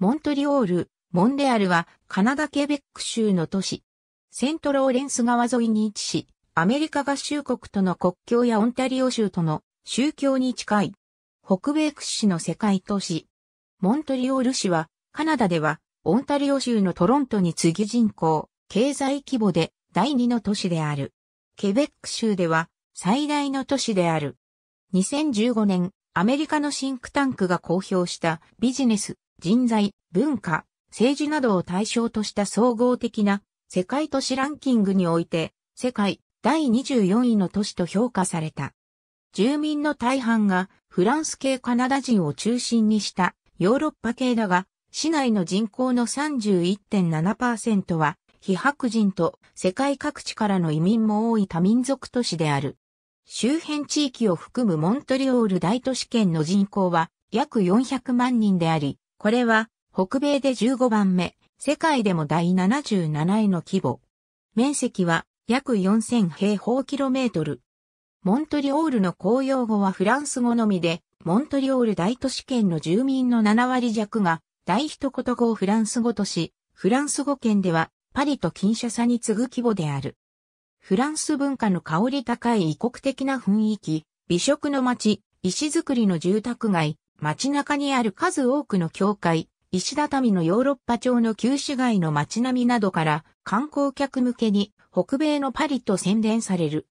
モントリオール、モンレアルはカナダケベック州の都市。セントローレンス川沿いに位置し、アメリカ合衆国との国境やオンタリオ州との宗教に近い。北米屈指の世界都市。モントリオール市は、カナダでは、オンタリオ州のトロントに次ぎ人口、経済規模で第二の都市である。ケベック州では、最大の都市である。2015年、アメリカのシンクタンクが公表したビジネス人材、文化、政治などを対象とした総合的な世界都市ランキングにおいて世界第24位の都市と評価された。住民の大半がフランス系カナダ人を中心にしたヨーロッパ系だが、市内の人口の31.7%は非白人と世界各地からの移民も多い多民族都市である。周辺地域を含むモントリオール大都市圏の人口は約400万人であり、これは、北米で15番目、世界でも第77位の規模。面積は約4000平方キロメートル。モントリオールの公用語はフランス語のみで、モントリオール大都市圏の住民の7割弱が、大一言語をフランス語とし、フランス語圏では、パリと近シャサに次ぐ規模である。フランス文化の香り高い異国的な雰囲気、美食の街、石造りの住宅街、街中にある数多くの教会、石畳のヨーロッパ町の旧市街の街並みなどから観光客向けに北米のパリと宣伝される。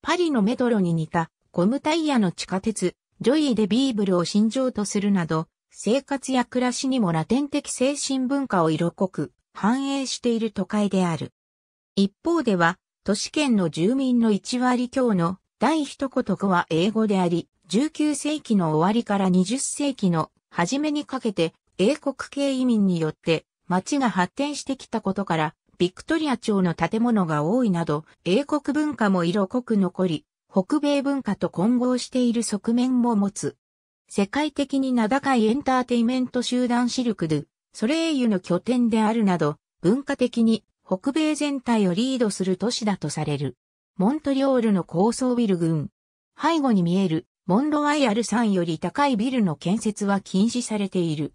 パリのメトロに似たゴムタイヤの地下鉄、ジョイでビーブルを信条とするなど、生活や暮らしにもラテン的精神文化を色濃く反映している都会である。一方では、都市圏の住民の1割強の第一言語は英語であり、19世紀の終わりから20世紀の初めにかけて英国系移民によって町が発展してきたことから、ビクトリア朝の建物が多いなど、英国文化も色濃く残り、北米文化と混合している側面も持つ。世界的に名高いエンターテイメント集団シルクドゥ、ソレイユの拠点であるなど、文化的に北米全体をリードする都市だとされる。モントリオールの高層ビル群。背後に見えるモンロワイアル山より高いビルの建設は禁止されている。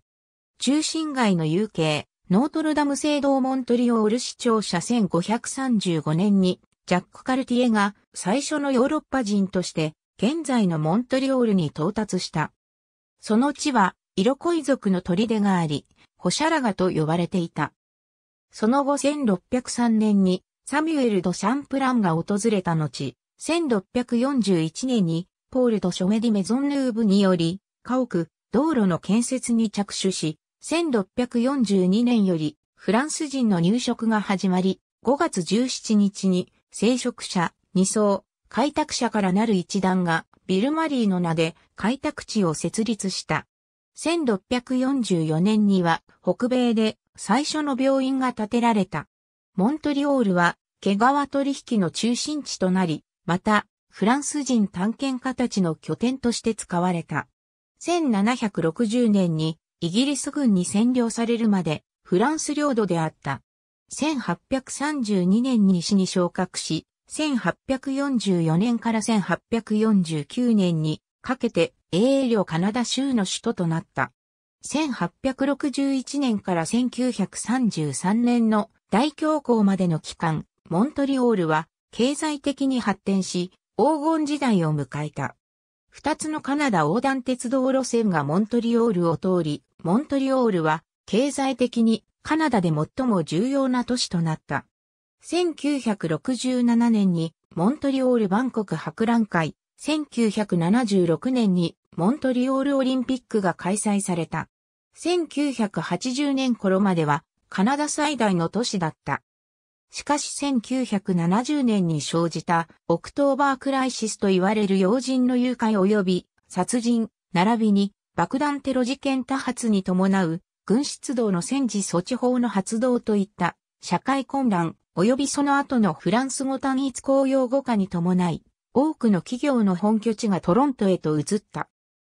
中心街の UK、ノートルダム聖堂モントリオール市庁舎1535年に、ジャック・カルティエが最初のヨーロッパ人として、現在のモントリオールに到達した。その地は、色恋族の砦があり、ホシャラガと呼ばれていた。その後1603年に、サミュエル・ド・シャンプランが訪れた後、1641年にポールとショメディ・メゾンヌーブにより、家屋、道路の建設に着手し、1642年よりフランス人の入植が始まり、5月17日に聖職者、二層、開拓者からなる一団がビルマリーの名で開拓地を設立した。1644年には北米で最初の病院が建てられた。モントリオールは毛皮取引の中心地となり、またフランス人探検家たちの拠点として使われた。1760年にイギリス軍に占領されるまでフランス領土であった。1832年に市に昇格し、1844年から1849年にかけて英領カナダ州の首都となった。1861年から1933年の大恐慌までの期間、モントリオールは経済的に発展し、黄金時代を迎えた。二つのカナダ横断鉄道路線がモントリオールを通り、モントリオールは経済的にカナダで最も重要な都市となった。1967年にモントリオール万国博覧会、1976年にモントリオールオリンピックが開催された。1980年頃まではカナダ最大の都市だった。しかし1970年に生じたオクトーバークライシスと言われる要人の誘拐及び殺人、並びに爆弾テロ事件多発に伴う軍出動の戦時措置法の発動といった社会混乱及びその後のフランス語単一公用語化に伴い多くの企業の本拠地がトロントへと移った。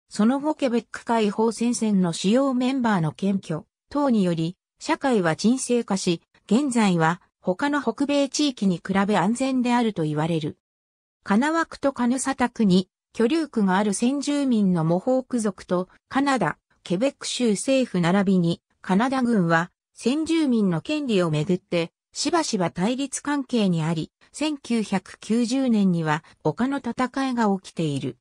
その後ケベック解放戦線の主要メンバーの検挙等により社会は沈静化し現在は他の北米地域に比べ安全であると言われる。カナワクとカヌサタクに居留区がある先住民のモホーク族とカナダ、ケベック州政府並びにカナダ軍は先住民の権利をめぐってしばしば対立関係にあり、1990年には丘の戦いが起きている。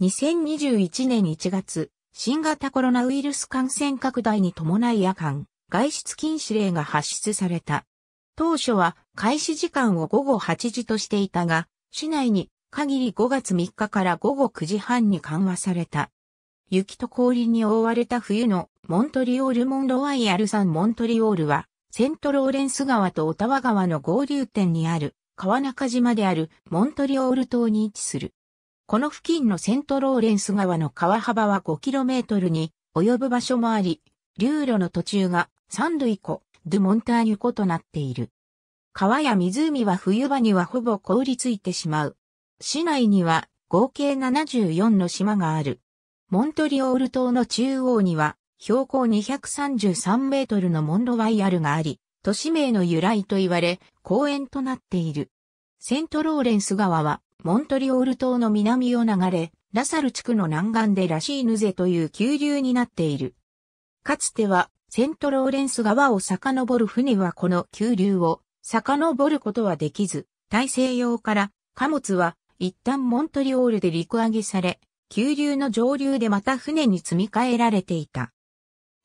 2021年1月、新型コロナウイルス感染拡大に伴い夜間、外出禁止令が発出された。当初は開始時間を午後8時としていたが、市内に限り5月3日から午後9時半に緩和された。雪と氷に覆われた冬のモントリオールモンロワイヤルサン・モントリオールは、セントローレンス川とオタワ川の合流点にある川中島であるモントリオール島に位置する。この付近のセントローレンス川の川幅は 5km に及ぶ場所もあり、流路の途中が三類湖、ドゥモンターニュ湖となっている。川や湖は冬場にはほぼ凍りついてしまう。市内には合計74の島がある。モントリオール島の中央には標高233メートルのモンロワイアルがあり、都市名の由来と言われ、公園となっている。セントローレンス川はモントリオール島の南を流れ、ラサル地区の南岸でラシーヌゼという急流になっている。かつてはセントローレンス川を遡る船はこの急流を遡ることはできず、大西洋から貨物は一旦モントリオールで陸揚げされ、急流の上流でまた船に積み替えられていた。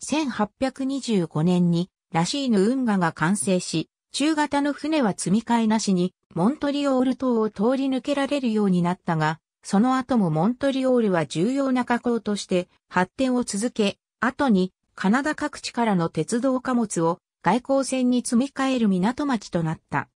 1825年にラシーヌ運河が完成し、中型の船は積み替えなしにモントリオール島を通り抜けられるようになったが、その後もモントリオールは重要な河口として発展を続け、後にカナダ各地からの鉄道貨物を外交船に積み替える港町となった。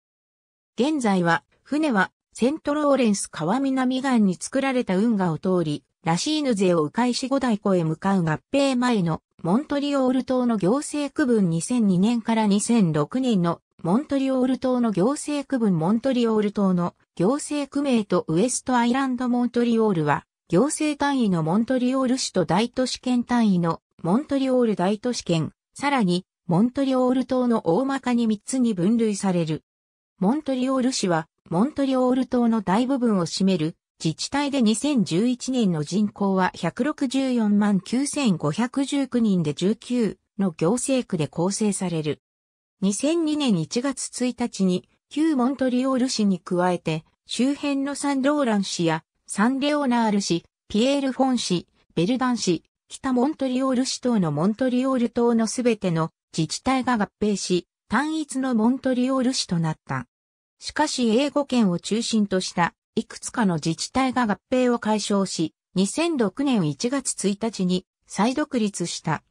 現在は、船はセントローレンス川南岸に作られた運河を通り、ラシーヌ勢を迂回し五大湖へ向かう合併前のモントリオール島の行政区分2002年から2006年のモントリオール島の行政区分モントリオール島の行政区名とウエストアイランドモントリオールは行政単位のモントリオール市と大都市圏単位のモントリオール大都市圏、さらに、モントリオール島の大まかに3つに分類される。モントリオール市は、モントリオール島の大部分を占める、自治体で2011年の人口は164万9519人で19の行政区で構成される。2002年1月1日に旧モントリオール市に加えて周辺のサンローラン市やサンレオナール市、ピエールフォン市、ベルダン市、北モントリオール市等のモントリオール島のすべての自治体が合併し、単一のモントリオール市となった。しかし英語圏を中心としたいくつかの自治体が合併を解消し、2006年1月1日に再独立した。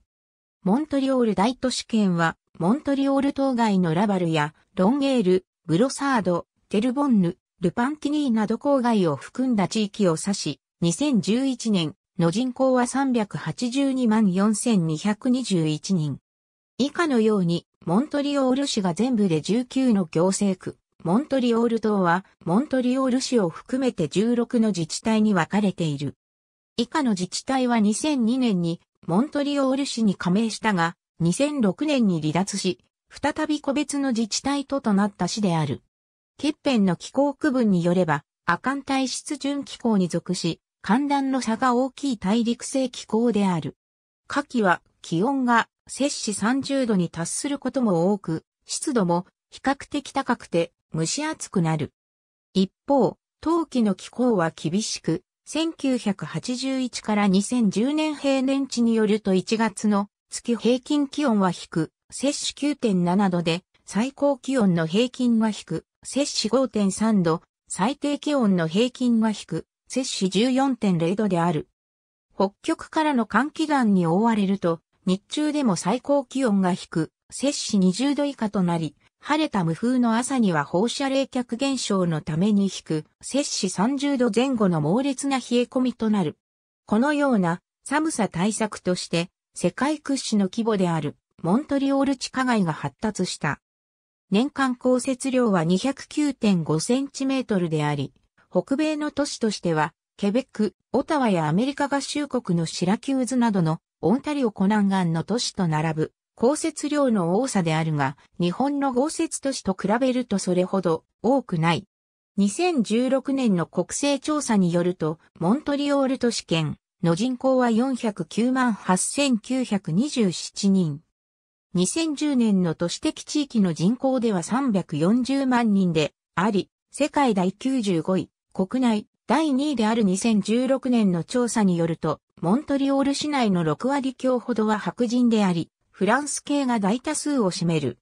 モントリオール大都市圏は、モントリオール島外のラバルやロンゲール、ブロサード、テルボンヌ、ルパンティニーなど郊外を含んだ地域を指し、2011年の人口は382万4221人。以下のように、モントリオール市が全部で19の行政区、モントリオール島は、モントリオール市を含めて16の自治体に分かれている。以下の自治体は2002年に、モントリオール市に加盟したが、2006年に離脱し、再び個別の自治体ととなった市である。欠片の気候区分によれば、アカン体質準気候に属し、寒暖の差が大きい大陸性気候である。夏季は気温が摂氏30度に達することも多く、湿度も比較的高くて蒸し暑くなる。一方、冬季の気候は厳しく、1981から2010年平年値によると1月の月平均気温は低、摂氏9.7度で、最高気温の平均は低、摂氏5.3度、最低気温の平均は低、摂氏14.0度である。北極からの寒気岩に覆われると、日中でも最高気温が低く、摂氏20度以下となり、晴れた無風の朝には放射冷却現象のために引く、摂氏30度前後の猛烈な冷え込みとなる。このような寒さ対策として、世界屈指の規模であるモントリオール地下街が発達した。年間降雪量は209.5センチメートルであり、北米の都市としては、ケベック、オタワやアメリカ合衆国のシラキューズなどのオンタリオ湖南岸の都市と並ぶ降雪量の多さであるが、日本の豪雪都市と比べるとそれほど多くない。2016年の国勢調査によると、モントリオール都市圏の人口は409万8927人。2010年の都市的地域の人口では340万人であり、世界第95位、国内第2位である2016年の調査によると、モントリオール市内の6割強ほどは白人であり、フランス系が大多数を占める。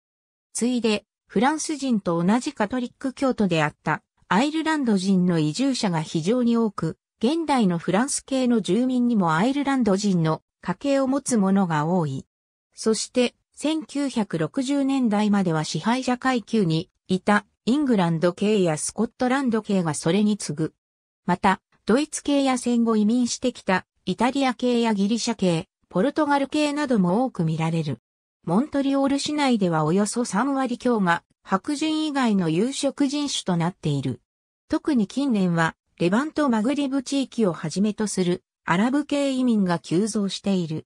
ついで、フランス人と同じカトリック教徒であったアイルランド人の移住者が非常に多く、現代のフランス系の住民にもアイルランド人の家系を持つ者が多い。そして、1960年代までは支配者階級にいたイングランド系やスコットランド系がそれに次ぐ。また、ドイツ系や戦後移民してきたイタリア系やギリシャ系、ポルトガル系なども多く見られる。モントリオール市内ではおよそ3割強が白人以外の有色人種となっている。特に近年は、レバントマグリブ地域をはじめとするアラブ系移民が急増している。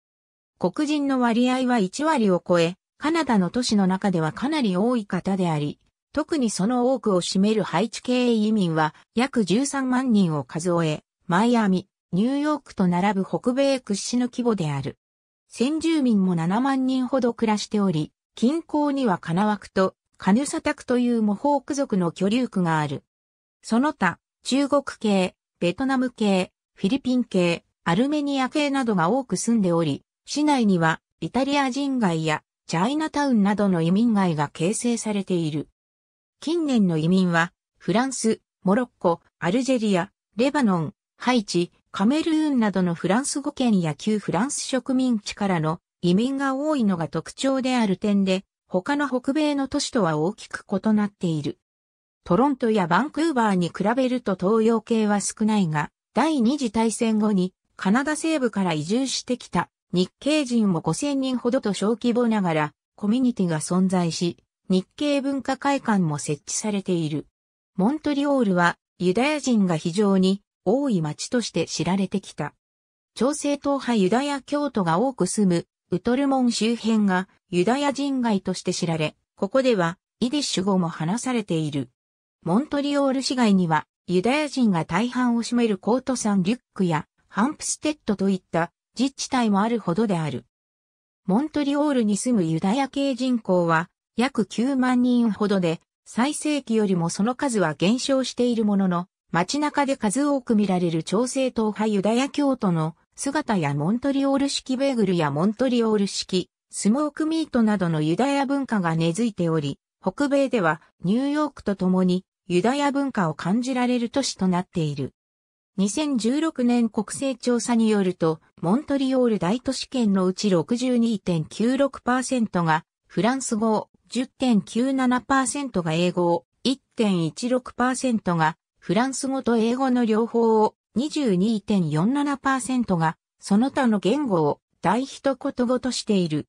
黒人の割合は1割を超え、カナダの都市の中ではかなり多い方であり、特にその多くを占めるハイチ系移民は約13万人を数え、マイアミ、ニューヨークと並ぶ北米屈指の規模である。先住民も7万人ほど暮らしており、近郊にはカナワクとカヌサタクという模倣ク族の居留区がある。その他、中国系、ベトナム系、フィリピン系、アルメニア系などが多く住んでおり、市内にはイタリア人街やチャイナタウンなどの移民街が形成されている。近年の移民は、フランス、モロッコ、アルジェリア、レバノン、ハイチ、カメルーンなどのフランス語圏や旧フランス植民地からの移民が多いのが特徴である点で、他の北米の都市とは大きく異なっている。トロントやバンクーバーに比べると東洋系は少ないが、第二次大戦後にカナダ西部から移住してきた日系人も5000人ほどと小規模ながらコミュニティが存在し、日系文化会館も設置されている。モントリオールはユダヤ人が非常に多い町として知られてきた。朝鮮党派ユダヤ教徒が多く住むウトルモン周辺がユダヤ人街として知られ、ここではイディッシュ語も話されている。モントリオール市街にはユダヤ人が大半を占めるコートサン・リュックやハンプステッドといった自治体もあるほどである。モントリオールに住むユダヤ系人口は約9万人ほどで、最盛期よりもその数は減少しているものの、街中で数多く見られる朝鮮党派ユダヤ教徒の姿やモントリオール式ベーグルやモントリオール式、スモークミートなどのユダヤ文化が根付いており、北米ではニューヨークと共にユダヤ文化を感じられる都市となっている。2016年国勢調査によると、モントリオール大都市圏のうち62.96%がフランス語、10.97%が英語を、1.16%がフランス語と英語の両方を、22.47%がその他の言語を大一言語としている。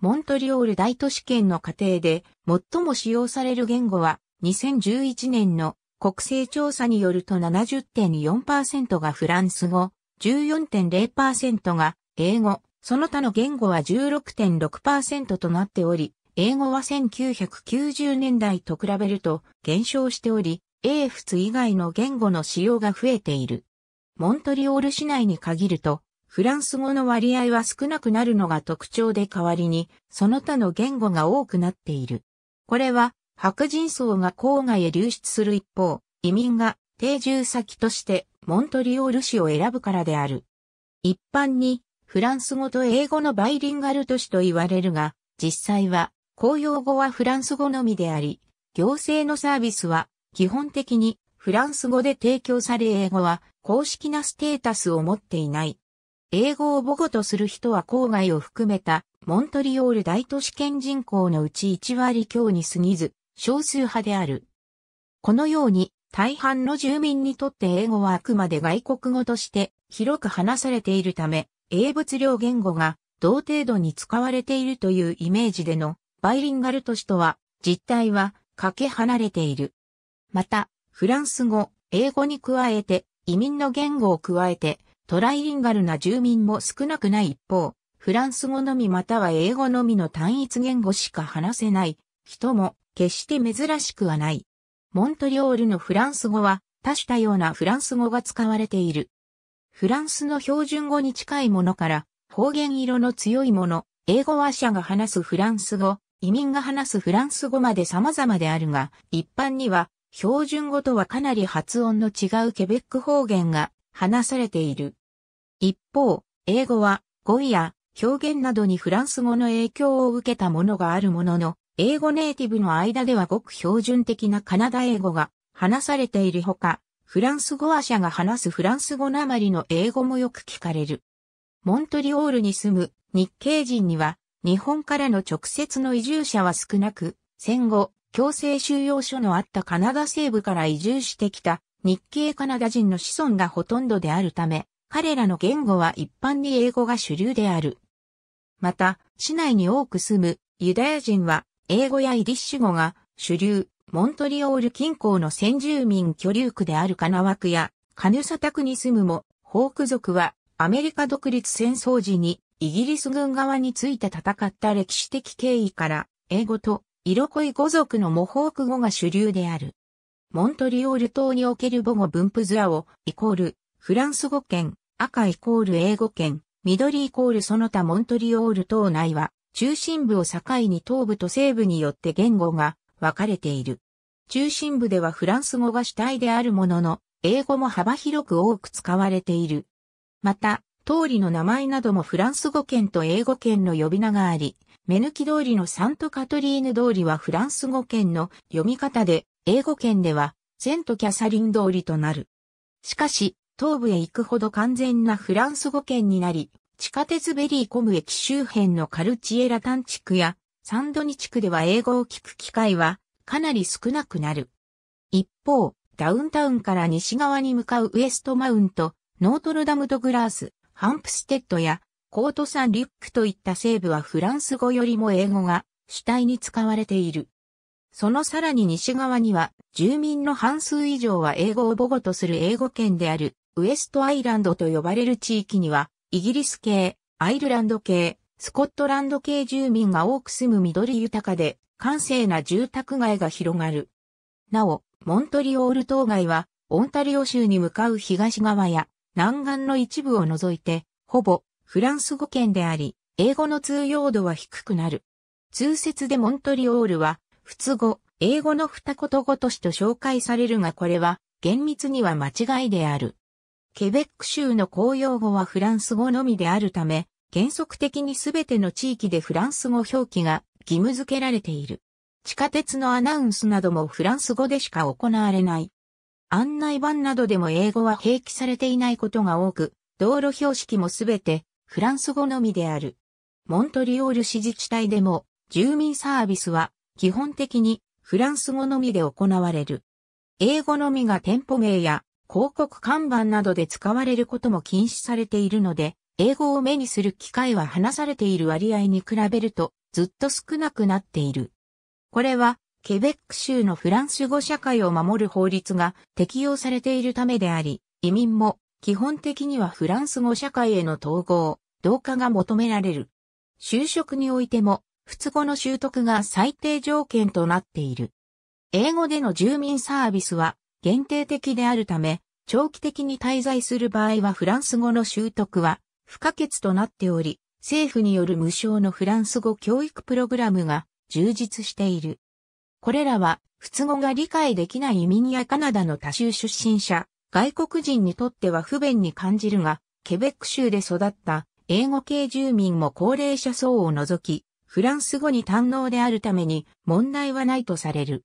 モントリオール大都市圏の過程で最も使用される言語は2011年の国勢調査によると70.4%がフランス語、14.0%が英語、その他の言語は16.6%となっており、英語は1990年代と比べると減少しており、英仏以外の言語の使用が増えている。モントリオール市内に限ると、フランス語の割合は少なくなるのが特徴で代わりに、その他の言語が多くなっている。これは、白人層が郊外へ流出する一方、移民が定住先としてモントリオール市を選ぶからである。一般に、フランス語と英語のバイリンガル都市と言われるが、実際は公用語はフランス語のみであり、行政のサービスは基本的にフランス語で提供され英語は公式なステータスを持っていない。英語を母語とする人は郊外を含めたモントリオール大都市圏人口のうち1割強に過ぎず少数派である。このように大半の住民にとって英語はあくまで外国語として広く話されているため、英物量言語が同程度に使われているというイメージでのバイリンガル都市とは、実態は、かけ離れている。また、フランス語、英語に加えて、移民の言語を加えて、トライリンガルな住民も少なくない一方、フランス語のみまたは英語のみの単一言語しか話せない人も決して珍しくはない。モントリオールのフランス語は多種多様なフランス語が使われている。フランスの標準語に近いものから方言色の強いもの、英語話者が話すフランス語、移民が話すフランス語まで様々であるが、一般には標準語とはかなり発音の違うケベック方言が話されている。一方、英語は語彙や表現などにフランス語の影響を受けたものがあるものの、英語ネイティブの間ではごく標準的なカナダ英語が話されているほか、フランス語話者が話すフランス語なまりの英語もよく聞かれる。モントリオールに住む日系人には日本からの直接の移住者は少なく、戦後、強制収容所のあったカナダ西部から移住してきた日系カナダ人の子孫がほとんどであるため、彼らの言語は一般に英語が主流である。また、市内に多く住むユダヤ人は英語やイディッシュ語が主流、モントリオール近郊の先住民居留区であるカナワクやカヌサタクに住むも、ホーク族はアメリカ独立戦争時にイギリス軍側について戦った歴史的経緯から、英語と色恋語族の模倣句語が主流である。モントリオール島における母語分布図を、イコール、フランス語圏、赤イコール英語圏、緑イコールその他モントリオール島内は、中心部を境に東部と西部によって言語が分かれている。中心部ではフランス語が主体であるものの、英語も幅広く多く使われている。また、通りの名前などもフランス語圏と英語圏の呼び名があり、目抜き通りのサントカトリーヌ通りはフランス語圏の読み方で、英語圏ではセントキャサリン通りとなる。しかし、東部へ行くほど完全なフランス語圏になり、地下鉄ベリーコム駅周辺のカルチエラタン地区やサンドニ地区では英語を聞く機会はかなり少なくなる。一方、ダウンタウンから西側に向かうウエストマウント、ノートルダムとグラース、ハンプステッドやコートサンリュックといった西部はフランス語よりも英語が主体に使われている。そのさらに西側には住民の半数以上は英語を母語とする英語圏であるウエストアイランドと呼ばれる地域にはイギリス系、アイルランド系、スコットランド系住民が多く住む緑豊かで閑静な住宅街が広がる。なお、モントリオール島外はオンタリオ州に向かう東側や南岸の一部を除いて、ほぼフランス語圏であり、英語の通用度は低くなる。通説でモントリオールは、普通語、英語の二言語としと紹介されるがこれは、厳密には間違いである。ケベック州の公用語はフランス語のみであるため、原則的にすべての地域でフランス語表記が義務付けられている。地下鉄のアナウンスなどもフランス語でしか行われない。案内板などでも英語は併記されていないことが多く、道路標識もすべてフランス語のみである。モントリオール市自治体でも住民サービスは基本的にフランス語のみで行われる。英語のみが店舗名や広告看板などで使われることも禁止されているので、英語を目にする機会は話されている割合に比べるとずっと少なくなっている。これはケベック州のフランス語社会を守る法律が適用されているためであり、移民も基本的にはフランス語社会への統合、同化が求められる。就職においても、都語の習得が最低条件となっている。英語での住民サービスは限定的であるため、長期的に滞在する場合はフランス語の習得は不可欠となっており、政府による無償のフランス語教育プログラムが充実している。これらは、仏語が理解できない移民やカナダの多州出身者、外国人にとっては不便に感じるが、ケベック州で育った英語系住民も高齢者層を除き、フランス語に堪能であるために問題はないとされる。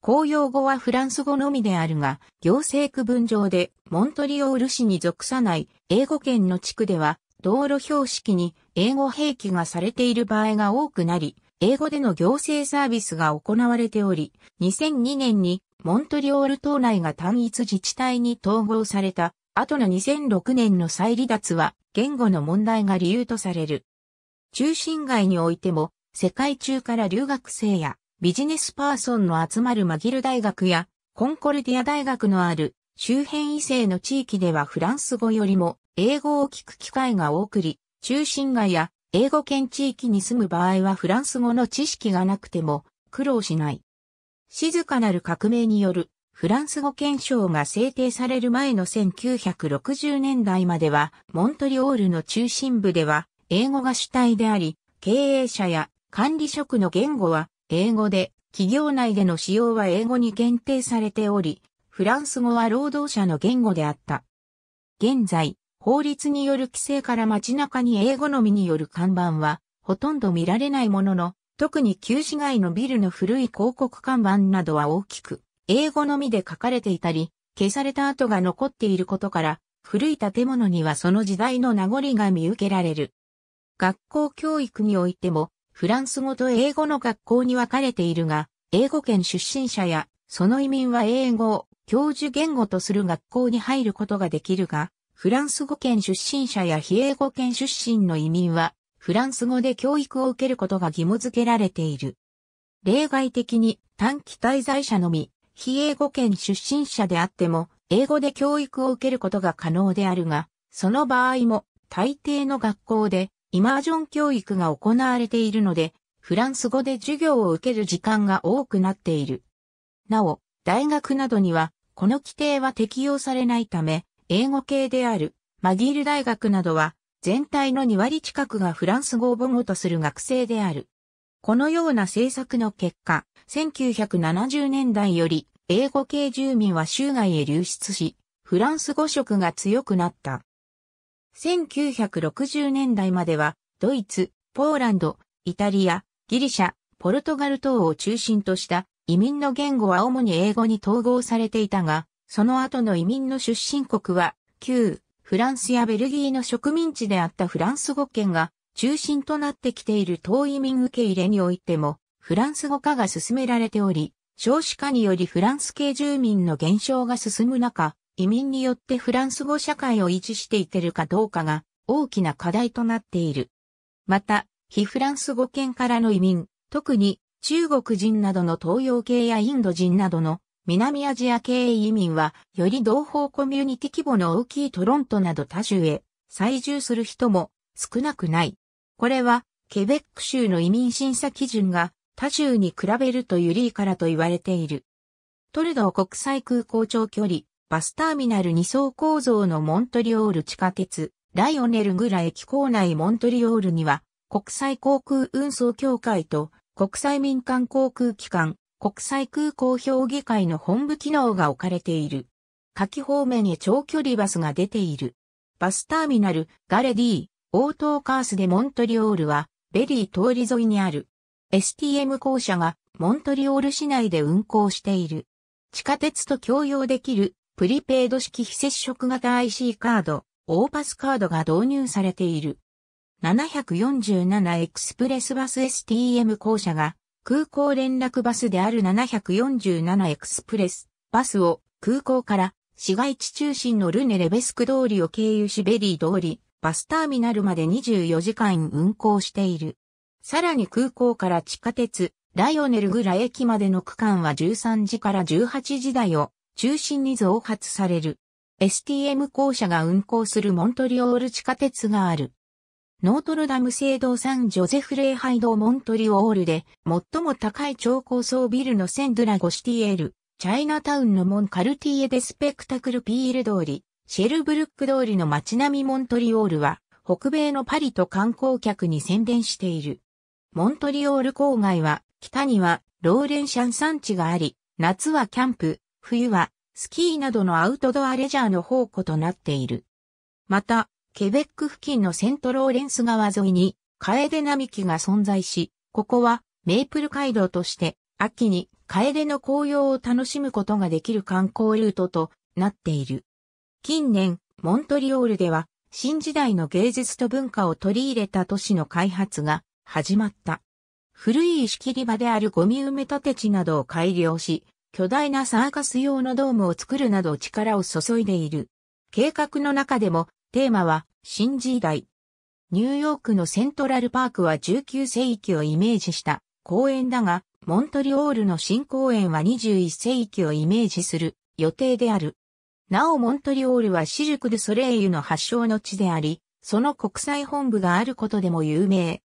公用語はフランス語のみであるが、行政区分上でモントリオール市に属さない英語圏の地区では、道路標識に英語兵器がされている場合が多くなり、英語での行政サービスが行われており、2002年にモントリオール島内が単一自治体に統合された後の2006年の再離脱は言語の問題が理由とされる。中心街においても世界中から留学生やビジネスパーソンの集まるマギル大学やコンコルディア大学のある周辺異性の地域ではフランス語よりも英語を聞く機会が多くり、中心街や英語圏地域に住む場合はフランス語の知識がなくても苦労しない。静かなる革命によるフランス語憲章が制定される前の1960年代まではモントリオールの中心部では英語が主体であり、経営者や管理職の言語は英語で、企業内での使用は英語に限定されており、フランス語は労働者の言語であった。現在、法律による規制から街中に英語のみによる看板は、ほとんど見られないものの、特に旧市街のビルの古い広告看板などは大きく、英語のみで書かれていたり、消された跡が残っていることから、古い建物にはその時代の名残が見受けられる。学校教育においても、フランス語と英語の学校に分かれているが、英語圏出身者や、その移民は英語を教授言語とする学校に入ることができるが、フランス語圏出身者や非英語圏出身の移民は、フランス語で教育を受けることが義務付けられている。例外的に短期滞在者のみ、非英語圏出身者であっても、英語で教育を受けることが可能であるが、その場合も大抵の学校でイマージョン教育が行われているので、フランス語で授業を受ける時間が多くなっている。なお、大学などには、この規定は適用されないため、英語系であるマギール大学などは全体の2割近くがフランス語を母語とする学生である。このような政策の結果、1970年代より英語系住民は州外へ流出し、フランス語色が強くなった。1960年代までは、ドイツ、ポーランド、イタリア、ギリシャ、ポルトガル等を中心とした移民の言語は主に英語に統合されていたが、その後の移民の出身国は、旧フランスやベルギーの植民地であったフランス語圏が中心となってきている遠移民受け入れにおいても、フランス語化が進められており、少子化によりフランス系住民の減少が進む中、移民によってフランス語社会を維持していけるかどうかが大きな課題となっている。また、非フランス語圏からの移民、特に中国人などの東洋系やインド人などの南アジア系移民は、より同胞コミュニティ規模の大きいトロントなど他州へ再住する人も少なくない。これは、ケベック州の移民審査基準が他州に比べるとユリーからと言われている。トルドー国際空港長距離、バスターミナル2層構造のモントリオール地下鉄、ライオネルグラ駅構内モントリオールには、国際航空運送協会と国際民間航空機関、国際空港評議会の本部機能が置かれている。夏季方面へ長距離バスが出ている。バスターミナル、ガレディ、オートーカースでモントリオールは、ベリー通り沿いにある。STM 校舎が、モントリオール市内で運行している。地下鉄と共用できる、プリペイド式非接触型 IC カード、オーパスカードが導入されている。747エクスプレスバス STM 校舎が、空港連絡バスである747エクスプレスバスを空港から市街地中心のルネレベスク通りを経由しベリー通りバスターミナルまで24時間運行している。さらに空港から地下鉄ライオネルグラ駅までの区間は13時から18時台を中心に増発される。STM 校舎が運行するモントリオール地下鉄がある。ノートルダム聖堂サンジョゼフ礼拝堂モントリオールで、最も高い超高層ビルのセンドラゴシティエール、チャイナタウンのモンカルティエデスペクタクルピール通り、シェルブルック通りの街並みモントリオールは、北米のパリと観光客に宣伝している。モントリオール郊外は、北にはローレンシャン山地があり、夏はキャンプ、冬はスキーなどのアウトドアレジャーの宝庫となっている。また、ケベック付近のセントローレンス川沿いに、カエデ並木が存在し、ここはメープル街道として、秋にカエデの紅葉を楽しむことができる観光ルートとなっている。近年、モントリオールでは、新時代の芸術と文化を取り入れた都市の開発が始まった。古い石切り場であるゴミ埋め立て地などを改良し、巨大なサーカス用のドームを作るなど力を注いでいる。計画の中でもテーマは、新時代。ニューヨークのセントラルパークは19世紀をイメージした公園だが、モントリオールの新公園は21世紀をイメージする予定である。なおモントリオールはシルク・ドゥ・ソレイユの発祥の地であり、その国際本部があることでも有名。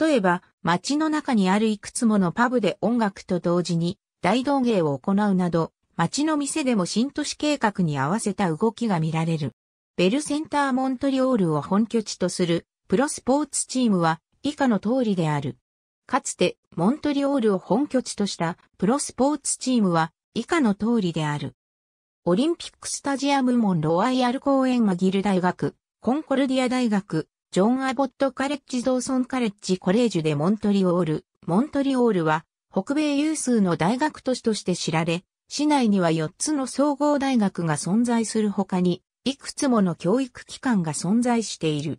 例えば、街の中にあるいくつものパブで音楽と同時に大道芸を行うなど、街の店でも新都市計画に合わせた動きが見られる。ベルセンターモントリオールを本拠地とするプロスポーツチームは以下の通りである。かつてモントリオールを本拠地としたプロスポーツチームは以下の通りである。オリンピックスタジアムモンロワイヤル公園マギル大学、コンコルディア大学、ジョン・アボット・カレッジ・ドーソン・カレッジ・コレージュでモントリオール、モントリオールは北米有数の大学都市として知られ、市内には4つの総合大学が存在する他に、いくつもの教育機関が存在している。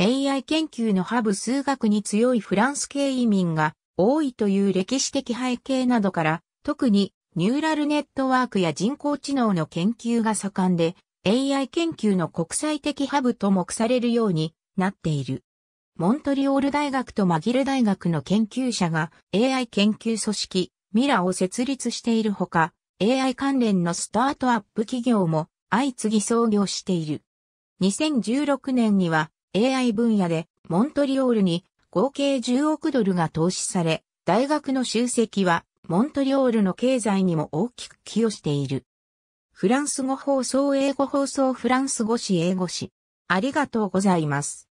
AI 研究のハブ数学に強いフランス系移民が多いという歴史的背景などから、特にニューラルネットワークや人工知能の研究が盛んで、AI 研究の国際的ハブと目されるようになっている。モントリオール大学とマギル大学の研究者が AI 研究組織ミラを設立しているほか、AI 関連のスタートアップ企業も相次ぎ創業している。2016年には AI 分野でモントリオールに合計10億ドルが投資され、大学の集積はモントリオールの経済にも大きく寄与している。フランス語放送英語放送フランス語詞英語詞。ありがとうございます。